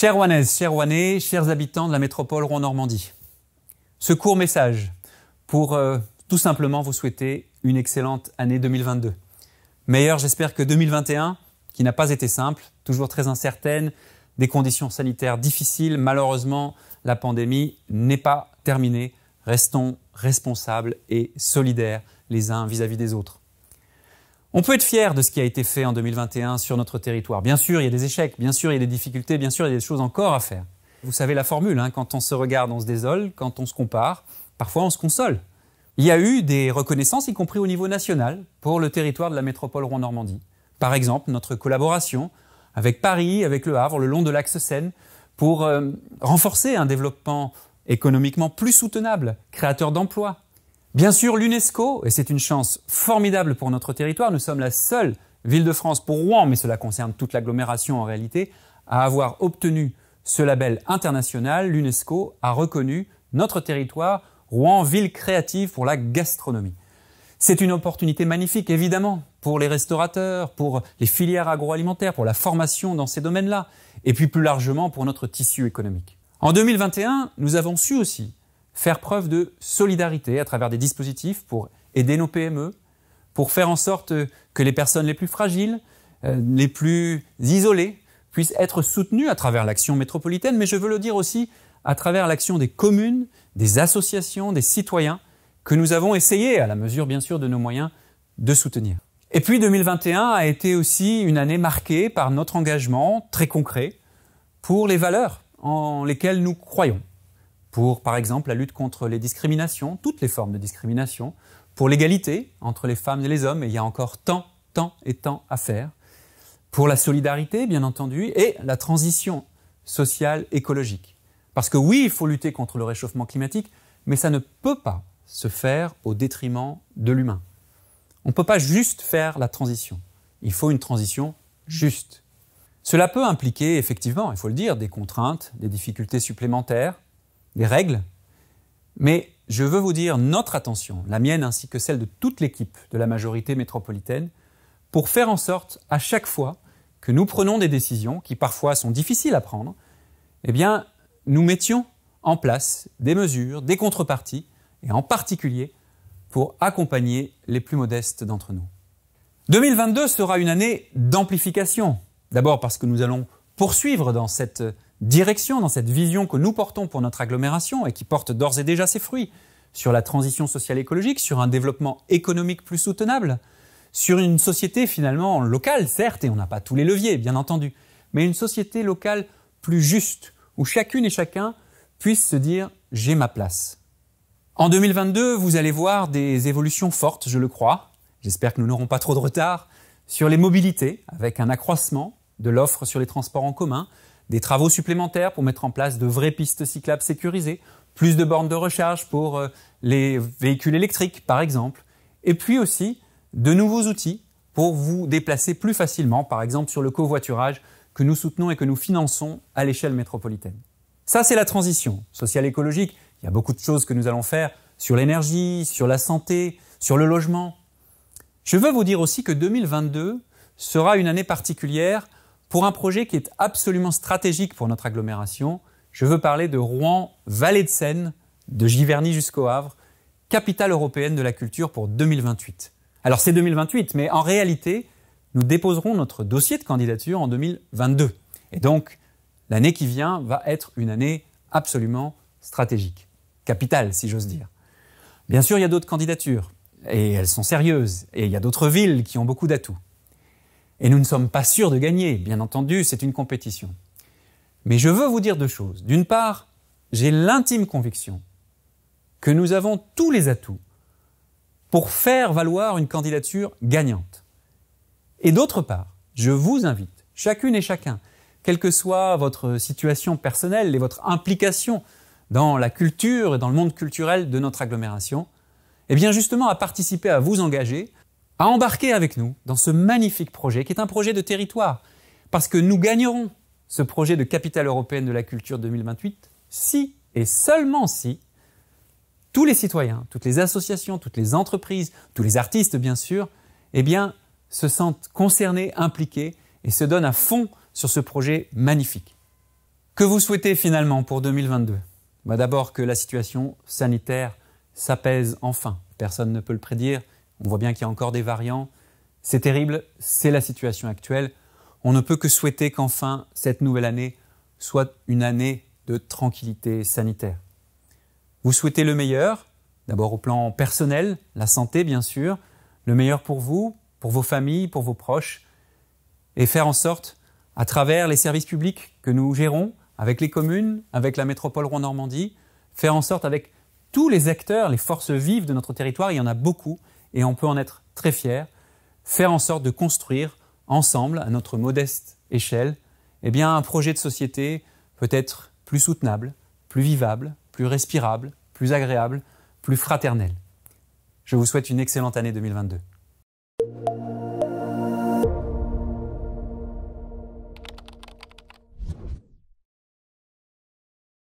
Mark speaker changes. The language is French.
Speaker 1: Chères Rouennaises, chers Rouennais, chers habitants de la métropole Rouen-Normandie, ce court message pour euh, tout simplement vous souhaiter une excellente année 2022. Meilleur, j'espère, que 2021, qui n'a pas été simple, toujours très incertaine, des conditions sanitaires difficiles. Malheureusement, la pandémie n'est pas terminée. Restons responsables et solidaires les uns vis à -vis des autres. On peut être fier de ce qui a été fait en 2021 sur notre territoire. Bien sûr, il y a des échecs, bien sûr, il y a des difficultés, bien sûr, il y a des choses encore à faire. Vous savez la formule, hein. quand on se regarde, on se désole, quand on se compare, parfois on se console. Il y a eu des reconnaissances, y compris au niveau national, pour le territoire de la métropole Rouen-Normandie. Par exemple, notre collaboration avec Paris, avec Le Havre, le long de l'axe Seine, pour euh, renforcer un développement économiquement plus soutenable, créateur d'emplois, Bien sûr, l'UNESCO, et c'est une chance formidable pour notre territoire, nous sommes la seule ville de France pour Rouen, mais cela concerne toute l'agglomération en réalité, à avoir obtenu ce label international. L'UNESCO a reconnu notre territoire, Rouen, ville créative pour la gastronomie. C'est une opportunité magnifique, évidemment, pour les restaurateurs, pour les filières agroalimentaires, pour la formation dans ces domaines-là, et puis plus largement pour notre tissu économique. En 2021, nous avons su aussi faire preuve de solidarité à travers des dispositifs pour aider nos PME, pour faire en sorte que les personnes les plus fragiles, euh, les plus isolées, puissent être soutenues à travers l'action métropolitaine, mais je veux le dire aussi à travers l'action des communes, des associations, des citoyens, que nous avons essayé, à la mesure bien sûr de nos moyens, de soutenir. Et puis 2021 a été aussi une année marquée par notre engagement très concret pour les valeurs en lesquelles nous croyons pour, par exemple, la lutte contre les discriminations, toutes les formes de discrimination, pour l'égalité entre les femmes et les hommes, et il y a encore tant, tant et tant à faire, pour la solidarité, bien entendu, et la transition sociale écologique. Parce que oui, il faut lutter contre le réchauffement climatique, mais ça ne peut pas se faire au détriment de l'humain. On ne peut pas juste faire la transition. Il faut une transition juste. Cela peut impliquer, effectivement, il faut le dire, des contraintes, des difficultés supplémentaires, des règles, mais je veux vous dire notre attention, la mienne ainsi que celle de toute l'équipe de la majorité métropolitaine, pour faire en sorte à chaque fois que nous prenons des décisions qui parfois sont difficiles à prendre, eh bien, nous mettions en place des mesures, des contreparties, et en particulier pour accompagner les plus modestes d'entre nous. 2022 sera une année d'amplification, d'abord parce que nous allons poursuivre dans cette direction, dans cette vision que nous portons pour notre agglomération et qui porte d'ores et déjà ses fruits sur la transition sociale écologique, sur un développement économique plus soutenable, sur une société finalement locale, certes, et on n'a pas tous les leviers, bien entendu, mais une société locale plus juste, où chacune et chacun puisse se dire j'ai ma place. En 2022, vous allez voir des évolutions fortes, je le crois, j'espère que nous n'aurons pas trop de retard, sur les mobilités, avec un accroissement de l'offre sur les transports en commun, des travaux supplémentaires pour mettre en place de vraies pistes cyclables sécurisées, plus de bornes de recharge pour euh, les véhicules électriques par exemple, et puis aussi de nouveaux outils pour vous déplacer plus facilement, par exemple sur le covoiturage que nous soutenons et que nous finançons à l'échelle métropolitaine. Ça, c'est la transition sociale écologique. Il y a beaucoup de choses que nous allons faire sur l'énergie, sur la santé, sur le logement. Je veux vous dire aussi que 2022 sera une année particulière pour un projet qui est absolument stratégique pour notre agglomération. Je veux parler de Rouen, Vallée de Seine, de Giverny jusqu'au Havre, capitale européenne de la culture pour 2028. Alors c'est 2028, mais en réalité, nous déposerons notre dossier de candidature en 2022. Et donc, l'année qui vient va être une année absolument stratégique, capitale si j'ose dire. Bien sûr, il y a d'autres candidatures, et elles sont sérieuses, et il y a d'autres villes qui ont beaucoup d'atouts. Et nous ne sommes pas sûrs de gagner, bien entendu, c'est une compétition. Mais je veux vous dire deux choses. D'une part, j'ai l'intime conviction que nous avons tous les atouts pour faire valoir une candidature gagnante. Et d'autre part, je vous invite, chacune et chacun, quelle que soit votre situation personnelle et votre implication dans la culture et dans le monde culturel de notre agglomération, et eh bien justement à participer, à vous engager à embarquer avec nous dans ce magnifique projet qui est un projet de territoire. Parce que nous gagnerons ce projet de capitale européenne de la culture 2028 si et seulement si tous les citoyens, toutes les associations, toutes les entreprises, tous les artistes bien sûr, eh bien, se sentent concernés, impliqués et se donnent à fond sur ce projet magnifique. Que vous souhaitez finalement pour 2022 bah, D'abord que la situation sanitaire s'apaise enfin. Personne ne peut le prédire, on voit bien qu'il y a encore des variants. C'est terrible, c'est la situation actuelle. On ne peut que souhaiter qu'enfin cette nouvelle année soit une année de tranquillité sanitaire. Vous souhaitez le meilleur, d'abord au plan personnel, la santé bien sûr, le meilleur pour vous, pour vos familles, pour vos proches, et faire en sorte, à travers les services publics que nous gérons, avec les communes, avec la métropole Rouen-Normandie, faire en sorte avec tous les acteurs, les forces vives de notre territoire, il y en a beaucoup, et on peut en être très fier, faire en sorte de construire ensemble, à notre modeste échelle, eh bien, un projet de société peut-être plus soutenable, plus vivable, plus respirable, plus agréable, plus fraternel. Je vous souhaite une excellente année 2022.